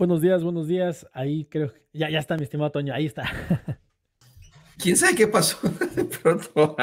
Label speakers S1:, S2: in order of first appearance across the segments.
S1: Buenos días, buenos días. Ahí creo que ya, ya está, mi estimado Toño,
S2: ahí está. ¿Quién sabe qué pasó? De pronto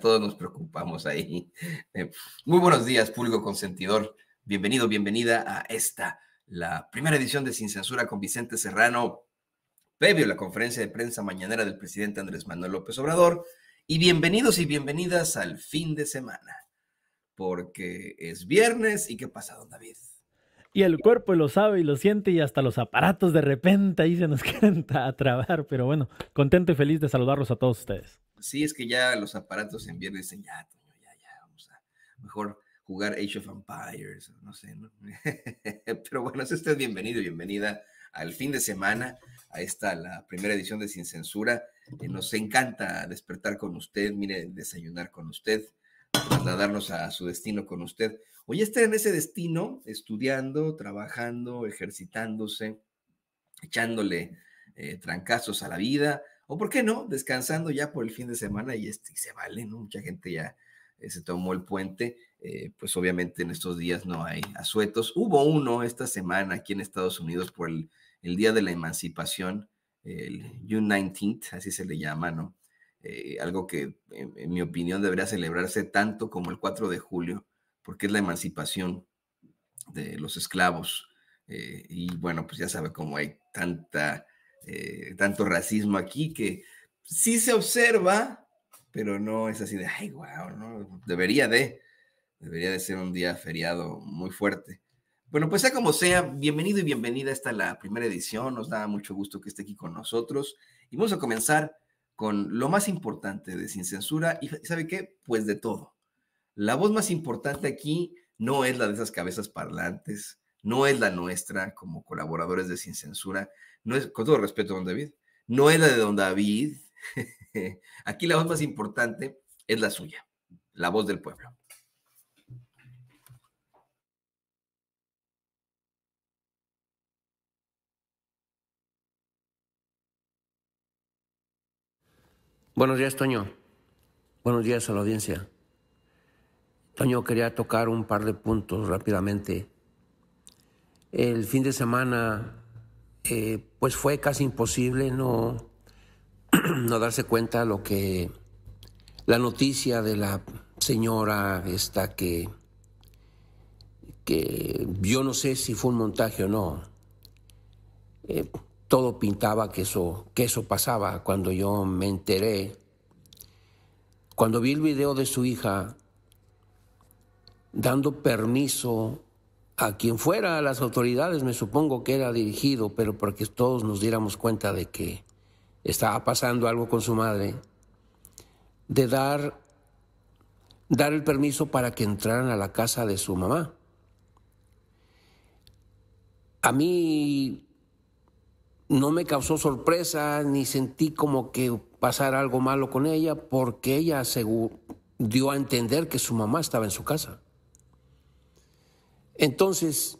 S2: todos nos preocupamos ahí. Eh, muy buenos días, público consentidor. Bienvenido, bienvenida a esta, la primera edición de Sin Censura con Vicente Serrano, previo a la conferencia de prensa mañanera del presidente Andrés Manuel López Obrador. Y bienvenidos y bienvenidas al fin de semana, porque es viernes y ¿qué pasa, don David?
S1: Y el cuerpo lo sabe y lo siente y hasta los aparatos de repente ahí se nos quieren atrabar Pero bueno, contento y feliz de saludarlos a todos ustedes.
S2: Sí, es que ya los aparatos en viernes ya, ya, ya, vamos a mejor jugar Age of Empires, no sé, ¿no? Pero bueno, si usted es bienvenido, bienvenida al fin de semana, a esta, la primera edición de Sin Censura. Eh, nos encanta despertar con usted, mire, desayunar con usted darnos a su destino con usted. O ya está en ese destino, estudiando, trabajando, ejercitándose, echándole eh, trancazos a la vida, o por qué no, descansando ya por el fin de semana y, este, se vale, ¿no? Mucha gente ya eh, se tomó el puente, eh, pues obviamente en estos días no hay asuetos. Hubo uno esta semana aquí en Estados Unidos por el, el Día de la Emancipación, el June 19th, así se le llama, ¿no? Eh, algo que en, mi opinión debería celebrarse tanto como el 4 de julio, porque es la emancipación de los esclavos. Eh, y bueno, pues ya sabe cómo hay tanta, eh, tanto racismo aquí que sí se observa, pero no es así de, ay, wow, no, debería de, debería de ser un día feriado muy fuerte. Bueno, pues sea como sea, bienvenido y bienvenida. Esta la primera edición. Nos da mucho gusto que esté aquí con nosotros. Y vamos a comenzar con lo más importante de Sin Censura y ¿sabe qué? Pues de todo. La voz más importante aquí no es la de esas cabezas parlantes, no es la nuestra como colaboradores de Sin Censura, no es, con todo respeto, don David, no es la de don David. aquí la voz más importante es la suya, la voz del pueblo.
S1: Buenos días, Toño. Buenos días a la audiencia. Toño, quería tocar un par de puntos rápidamente. El fin de semana, eh, pues fue casi imposible no, no darse cuenta lo que la noticia de la señora esta que, que yo no sé si fue un montaje o no. Eh, todo pintaba que eso, que eso pasaba cuando yo me enteré. Cuando vi el video de su hija dando permiso a quien fuera, a las autoridades, me supongo que era dirigido, pero para que todos nos diéramos cuenta de que estaba pasando algo con su madre, de dar, dar el permiso para que entraran a la casa de su mamá. A mí no me causó sorpresa ni sentí como que pasara algo malo con ella porque ella dio a entender que su mamá estaba en su casa. Entonces,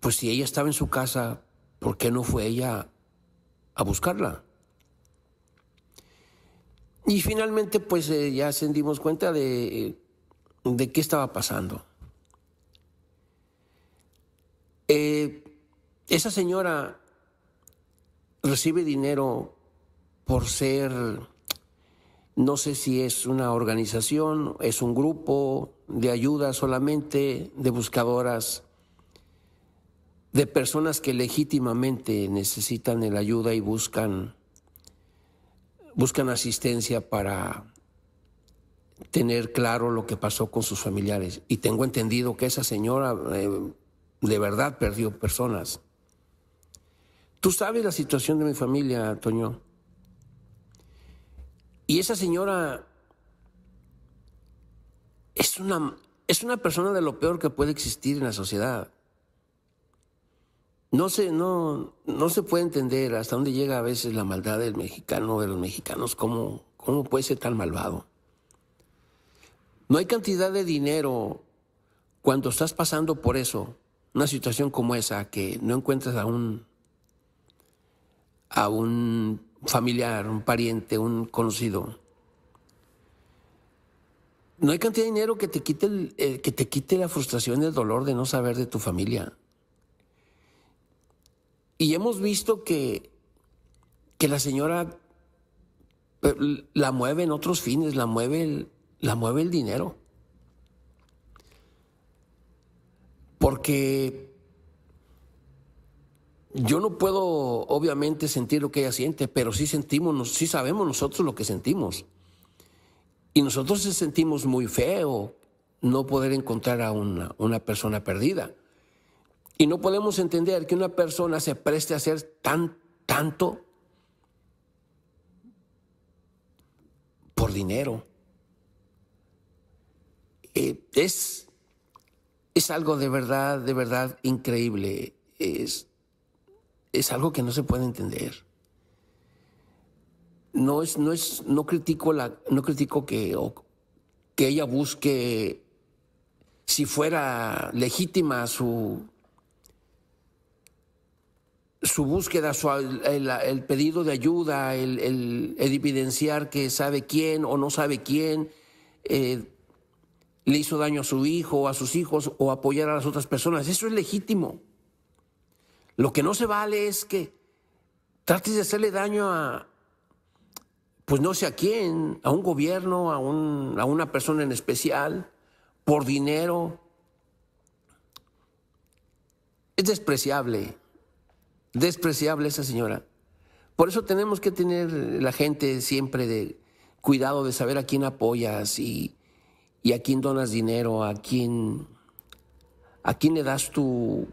S1: pues si ella estaba en su casa, ¿por qué no fue ella a buscarla? Y finalmente, pues eh, ya se dimos cuenta de, eh, qué estaba pasando. Eh, esa señora recibe dinero por ser, no sé si es una organización, es un grupo de ayuda solamente, de buscadoras, de personas que legítimamente necesitan la ayuda y buscan, buscan asistencia para tener claro lo que pasó con sus familiares. Y tengo entendido que esa señora eh, de verdad perdió personas. Tú sabes la situación de mi familia, Toño. Y esa señora es una, es una persona de lo peor que puede existir en la sociedad. No se, no, no se puede entender hasta dónde llega a veces la maldad del mexicano, de los mexicanos, cómo, cómo puede ser tan malvado. No hay cantidad de dinero cuando estás pasando por eso, una situación como esa, que no encuentras a un a un familiar, un pariente, un conocido. No hay cantidad de dinero que te quite, eh, que te quite la frustración y el dolor de no saber de tu familia. Y hemos visto que, que la señora eh, la mueve en otros fines, la mueve la mueve el dinero. Porque yo no puedo obviamente sentir lo que ella siente, pero sí sentimos, sí sabemos nosotros lo que sentimos. Y nosotros sentimos muy feo no poder encontrar a una, persona perdida. Y no podemos entender que una persona se preste a hacer tan, tanto por dinero. Eh, es, es algo de verdad, de verdad increíble. Es, es algo que no se puede entender. No es, no es, no critico la, no critico que, que ella busque, si fuera legítima su, su búsqueda, su, el, pedido de ayuda, el, evidenciar que sabe quién o no sabe quién eh, le hizo daño a su hijo o a sus hijos o apoyar a las otras personas. Eso es legítimo. Lo que no se vale es que trates de hacerle daño a, pues no sé a quién, a un gobierno, a, una persona en especial, por dinero. Es despreciable, despreciable esa señora. Por eso tenemos que tener la gente siempre de cuidado de saber a quién apoyas y, y a quién donas dinero, a quién, a quién le das tu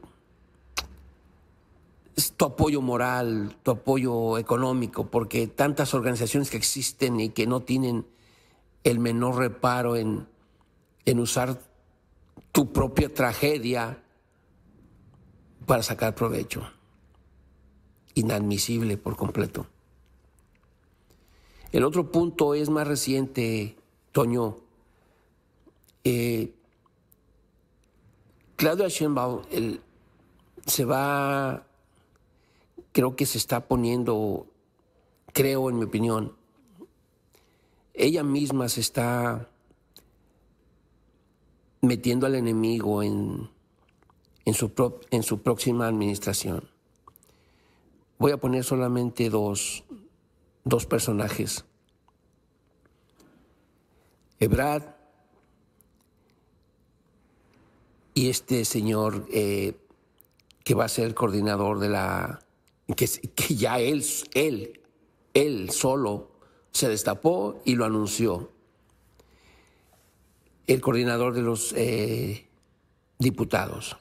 S1: tu apoyo moral, tu apoyo económico, porque tantas organizaciones que existen y que no tienen el menor reparo en, usar tu propia tragedia para sacar provecho. Inadmisible por completo. El otro punto es más reciente, Toño. Claudio eh, Claudia se va creo que se está poniendo, creo en mi opinión, ella misma se está metiendo al enemigo en, su, en su próxima administración. Voy a poner solamente dos, personajes. Ebrad y este señor eh, que va a ser coordinador de la que, ya él, él, él solo se destapó y lo anunció. El coordinador de los eh, diputados.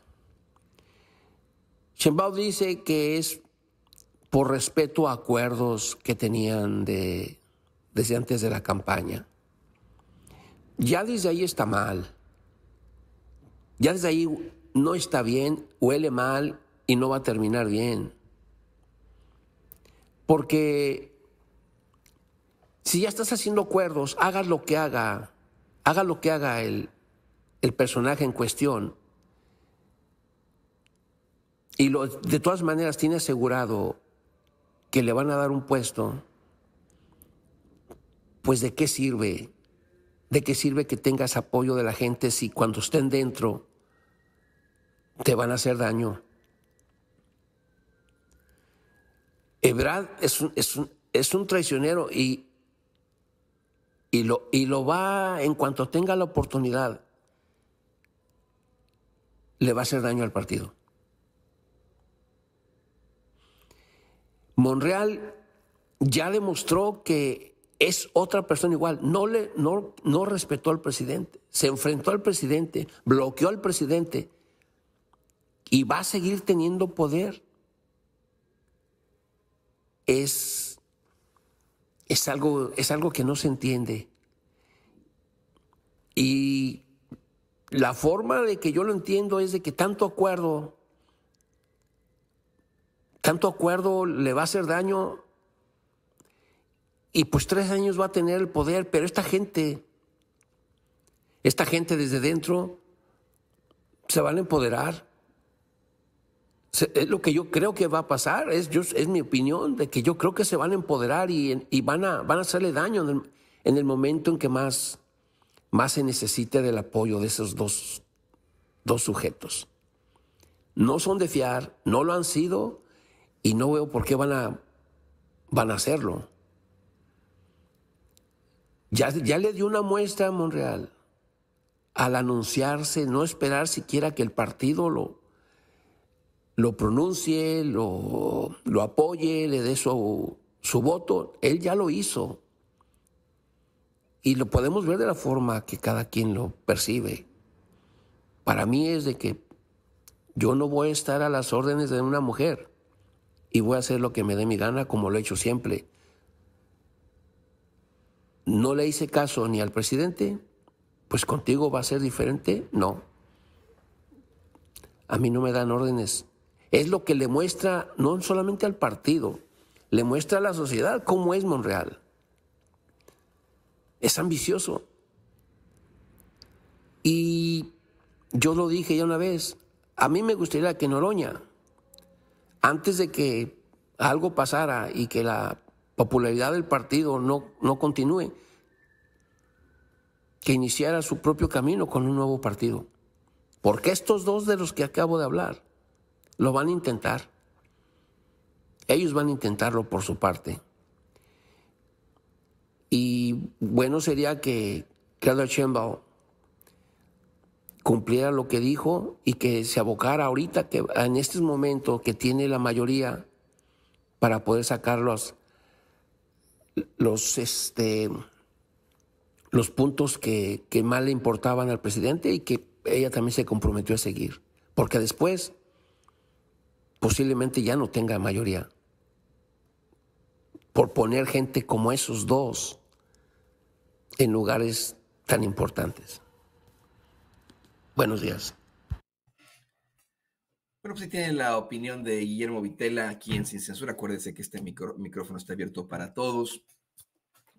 S1: Sheinbaum dice que es por respeto a acuerdos que tenían de, desde antes de la campaña. Ya desde ahí está mal. Ya desde ahí no está bien, huele mal y no va a terminar bien. Porque si ya estás haciendo acuerdos, hagas lo que haga, haga lo que haga el, personaje en cuestión. Y de todas maneras tiene asegurado que le van a dar un puesto, pues de qué sirve, de qué sirve que tengas apoyo de la gente si cuando estén dentro te van a hacer daño. Ebrad es un, traicionero y, y, lo, y lo va, en cuanto tenga la oportunidad, le va a hacer daño al partido. Monreal ya demostró que es otra persona igual. No, le, no, no respetó al presidente, se enfrentó al presidente, bloqueó al presidente y va a seguir teniendo poder es, es, algo, es algo que no se entiende. Y la forma de que yo lo entiendo es de que tanto acuerdo, tanto acuerdo le va a hacer daño y pues tres años va a tener el poder, pero esta gente, esta gente desde dentro se van a empoderar es lo que yo creo que va a pasar, es, es mi opinión, de que yo creo que se van a empoderar y, van, a, van a hacerle daño en el, momento en que más, más se necesite del apoyo de esos dos, sujetos. No son de fiar, no lo han sido y no veo por qué van a, van a hacerlo. Ya, ya le dio una muestra a Monreal al anunciarse, no esperar siquiera que el partido lo, lo pronuncie, lo, lo apoye, le dé su, su voto. Él ya lo hizo. Y lo podemos ver de la forma que cada quien lo percibe. Para mí es de que yo no voy a estar a las órdenes de una mujer y voy a hacer lo que me dé mi gana como lo he hecho siempre. No le hice caso ni al presidente, pues contigo va a ser diferente, no. A mí no me dan órdenes es lo que le muestra no solamente al partido, le muestra a la sociedad cómo es Monreal. Es ambicioso. Y yo lo dije ya una vez, a mí me gustaría que Noroña, antes de que algo pasara y que la popularidad del partido no, no continúe, que iniciara su propio camino con un nuevo partido. Porque estos dos de los que acabo de hablar, lo van a intentar. Ellos van a intentarlo por su parte. Y bueno sería que Claudia Sheinbaum cumpliera lo que dijo y que se abocara ahorita, que en este momento que tiene la mayoría para poder sacar los, este, los puntos que, que más le importaban al presidente y que ella también se comprometió a seguir. Porque después posiblemente ya no tenga mayoría. Por poner gente como esos dos en lugares tan
S2: importantes. Buenos días. Bueno, si pues, tienen la opinión de Guillermo Vitela aquí en Sin Censura. Acuérdense que este micrófono está abierto para todos.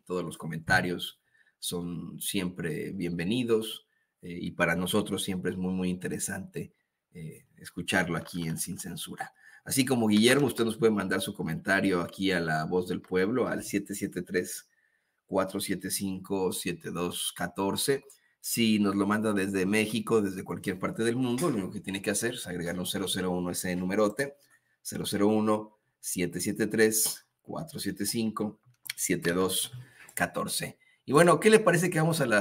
S2: Todos los comentarios son siempre bienvenidos eh, y para nosotros siempre es muy, muy interesante eh, escucharlo aquí en Sin Censura. Así como Guillermo, usted nos puede mandar su comentario aquí a la voz del pueblo al 773-475-7214. Si nos lo manda desde México, desde cualquier parte del mundo, lo único que tiene que hacer es agregar 001 ese numerote, 001-773-475-7214. Y bueno, ¿qué le parece que vamos a la